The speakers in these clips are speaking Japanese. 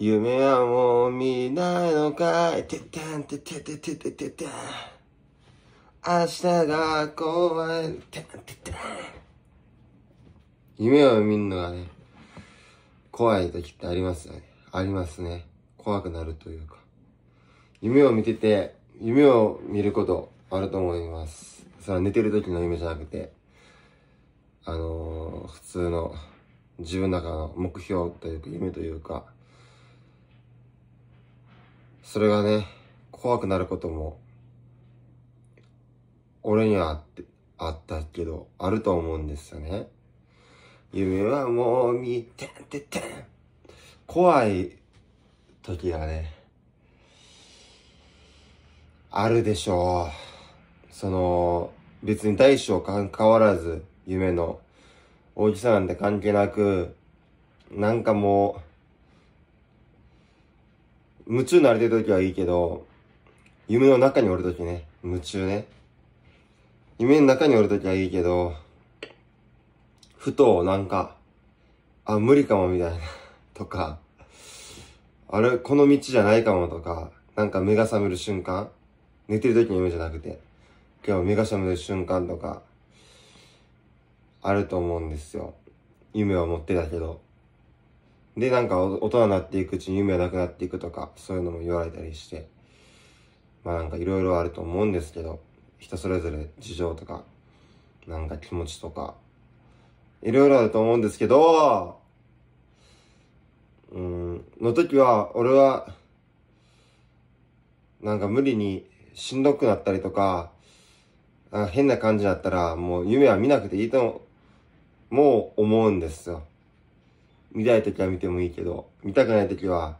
夢はもう見ないのかい。てってんてててててててん。明日が怖い。てんててん。夢を見るのがね、怖い時ってありますよね。ありますね。怖くなるというか。夢を見てて、夢を見ることあると思います。それは寝てる時の夢じゃなくて、あのー、普通の自分の中の目標というか夢というか、それがね、怖くなることも、俺にはあって、あったけど、あると思うんですよね。夢はもう見てんててん。怖い時がね、あるでしょう。その、別に大小関わらず、夢の大きさなんて関係なく、なんかもう、夢中になれてる時はいいけど、夢の中におる時ね、夢中ね。夢の中におる時はいいけど、ふとなんか、あ、無理かもみたいなとか、あれ、この道じゃないかもとか、なんか目が覚める瞬間、寝てる時の夢じゃなくて、今日目が覚める瞬間とか、あると思うんですよ。夢は持ってたけど。で、なんか大人になっていくうちに夢はなくなっていくとか、そういうのも言われたりして、まあなんかいろいろあると思うんですけど、人それぞれ事情とか、なんか気持ちとか、いろいろあると思うんですけど、うん、の時は、俺は、なんか無理にしんどくなったりとか、な変な感じだったら、もう夢は見なくていいと、もう思うんですよ。見たい時は見てもいいけど、見たくない時は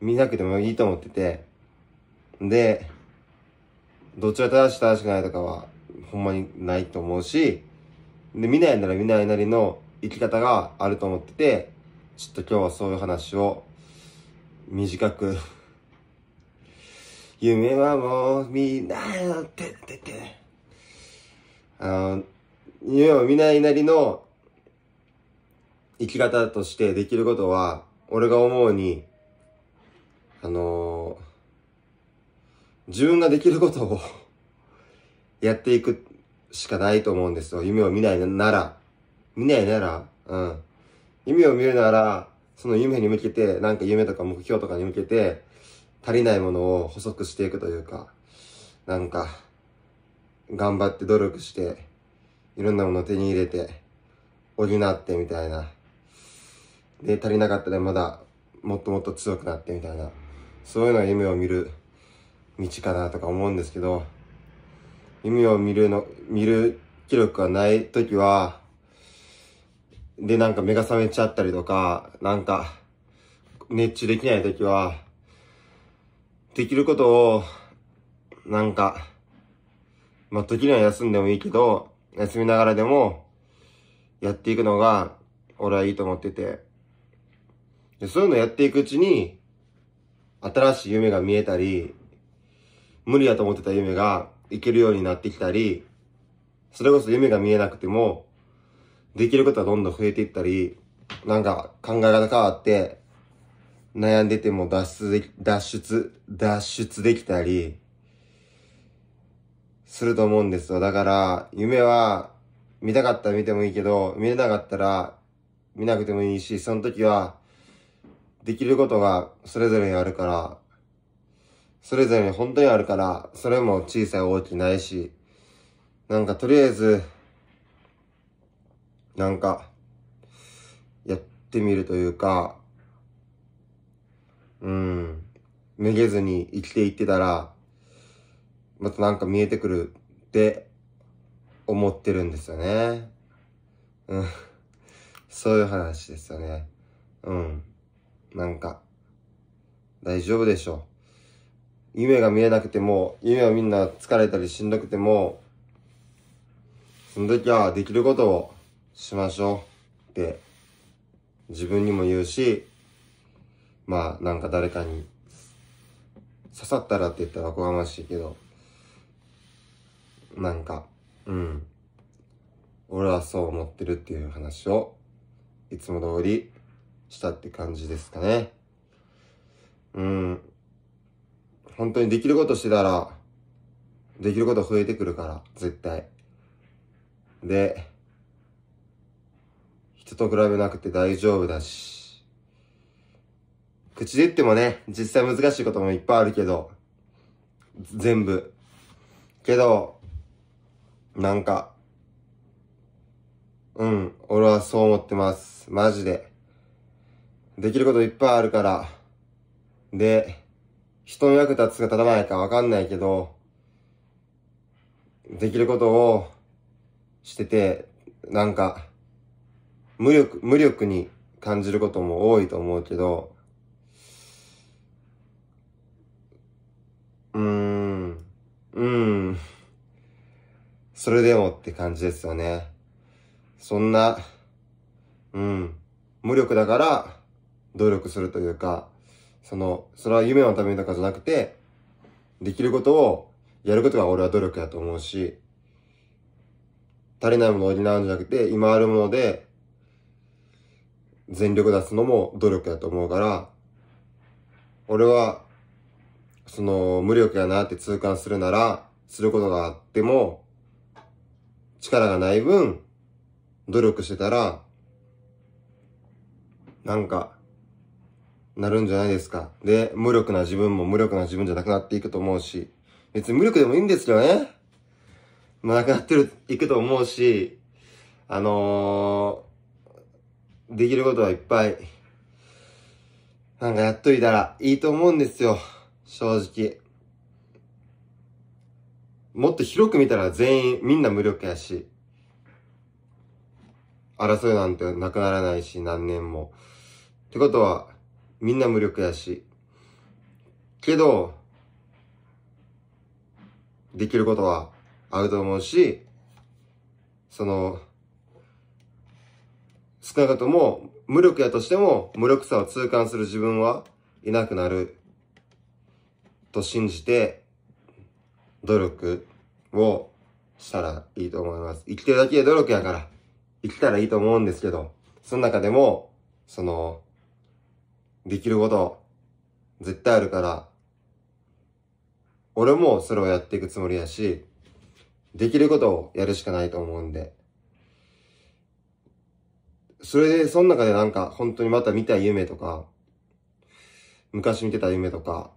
見なくてもいいと思ってて、で、どっちが正しい正しくないとかは、ほんまにないと思うし、で、見ないなら見ないなりの生き方があると思ってて、ちょっと今日はそういう話を短く 夢はもう見ないよってってて。あの、夢を見ないなりの生き方としてできることは、俺が思うに、あのー、自分ができることを やっていくしかないと思うんですよ。夢を見ないなら。見ないなら、うん。夢を見るなら、その夢に向けて、なんか夢とか目標とかに向けて、足りないものを補足していくというか、なんか、頑張って努力して、いろんなものを手に入れて、補ってみたいな。で、足りなかったらまだ、もっともっと強くなってみたいな、そういうのが夢を見る道かなとか思うんですけど、夢を見るの、見る記録がないときは、で、なんか目が覚めちゃったりとか、なんか、熱中できないときは、できることを、なんか、まあ、時には休んでもいいけど、休みながらでも、やっていくのが、俺はいいと思ってて、でそういうのやっていくうちに、新しい夢が見えたり、無理やと思ってた夢がいけるようになってきたり、それこそ夢が見えなくても、できることはどんどん増えていったり、なんか考え方変わって、悩んでても脱出でき、脱出、脱出できたり、すると思うんですよ。だから、夢は、見たかったら見てもいいけど、見れなかったら、見なくてもいいし、その時は、できることがそれぞれにあるから、それぞれに本当にあるから、それも小さい大きないし、なんかとりあえず、なんか、やってみるというか、うん、めげずに生きていってたら、またなんか見えてくるって思ってるんですよね。うん。そういう話ですよね。うん。なんか、大丈夫でしょう。夢が見えなくても、夢はみんな疲れたりしんどくても、その時はできることをしましょうって自分にも言うし、まあなんか誰かに刺さったらって言ったらおこがましいけど、なんか、うん。俺はそう思ってるっていう話を、いつも通りしたって感じですかね。うん。本当にできることしてたら、できること増えてくるから、絶対。で、人と比べなくて大丈夫だし、口で言ってもね、実際難しいこともいっぱいあるけど、全部。けど、なんか、うん、俺はそう思ってます。マジで。できることいっぱいあるから。で、人の役立つか立たないかわかんないけど、できることをしてて、なんか、無力、無力に感じることも多いと思うけど、うーん、うん、それでもって感じですよね。そんな、うん、無力だから、努力するというか、その、それは夢のためとかじゃなくて、できることをやることが俺は努力やと思うし、足りないものを補うんじゃなくて、今あるもので、全力出すのも努力やと思うから、俺は、その、無力やなって痛感するなら、することがあっても、力がない分、努力してたら、なんか、なるんじゃないですか。で、無力な自分も無力な自分じゃなくなっていくと思うし、別に無力でもいいんですよね。まあ、なくなってる、いくと思うし、あのー、できることはいっぱい、なんかやっといたらいいと思うんですよ。正直。もっと広く見たら全員、みんな無力やし、争いなんてなくならないし、何年も。ってことは、みんな無力やし。けど、できることはあると思うし、その、少なくとも無力やとしても無力さを痛感する自分はいなくなると信じて努力をしたらいいと思います。生きてるだけで努力やから生きたらいいと思うんですけど、その中でも、その、できること絶対あるから、俺もそれをやっていくつもりやし、できることをやるしかないと思うんで。それで、その中でなんか、本当にまた見た夢とか、昔見てた夢とか、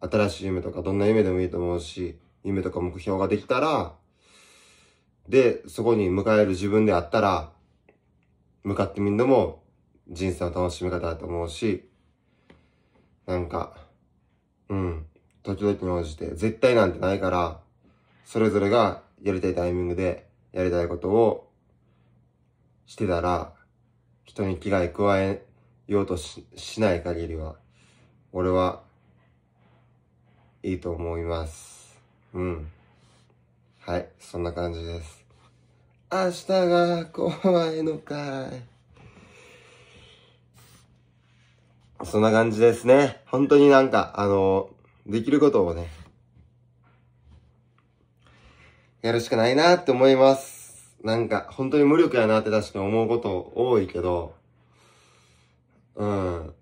新しい夢とか、どんな夢でもいいと思うし、夢とか目標ができたら、で、そこに迎える自分であったら、向かってみんでも人生の楽しみ方だと思うし、なんか、うん、時々に応じて、絶対なんてないから、それぞれがやりたいタイミングでやりたいことをしてたら、人に危害加えようとししない限りは、俺はいいと思います。うん。はい、そんな感じです。明日が怖いのかい。そんな感じですね。本当になんか、あの、できることをね、やるしかないなって思います。なんか、本当に無力やなって確かに思うこと多いけど、うん。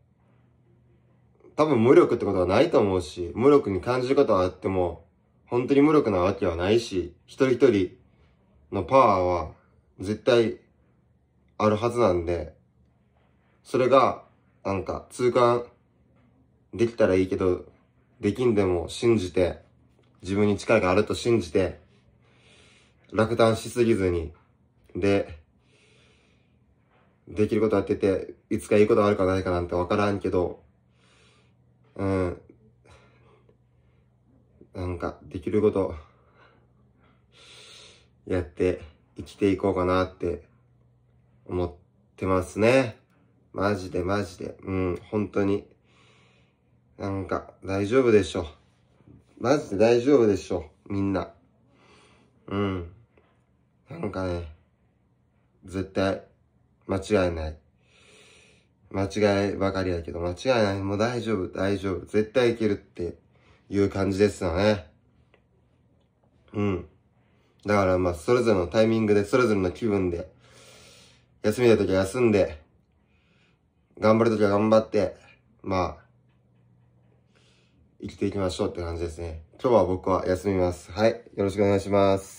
多分無力ってことはないと思うし、無力に感じることはあっても、本当に無力なわけはないし、一人一人のパワーは絶対あるはずなんで、それがなんか、痛感できたらいいけど、できんでも信じて、自分に力があると信じて、落胆しすぎずに、で、できることやってて、いつかいいことあるかないかなんてわからんけど、うん。なんか、できること、やって生きていこうかなって思ってますね。マジでマジで。うん、本当に。なんか、大丈夫でしょ。マジで大丈夫でしょ。みんな。うん。なんかね、絶対、間違いない。間違いばかりやけど、間違いない。もう大丈夫、大丈夫。絶対いけるっていう感じですよね。うん。だからまあ、それぞれのタイミングで、それぞれの気分で、休みだと時は休んで、頑張るときは頑張って、まあ、生きていきましょうって感じですね。今日は僕は休みます。はい。よろしくお願いします。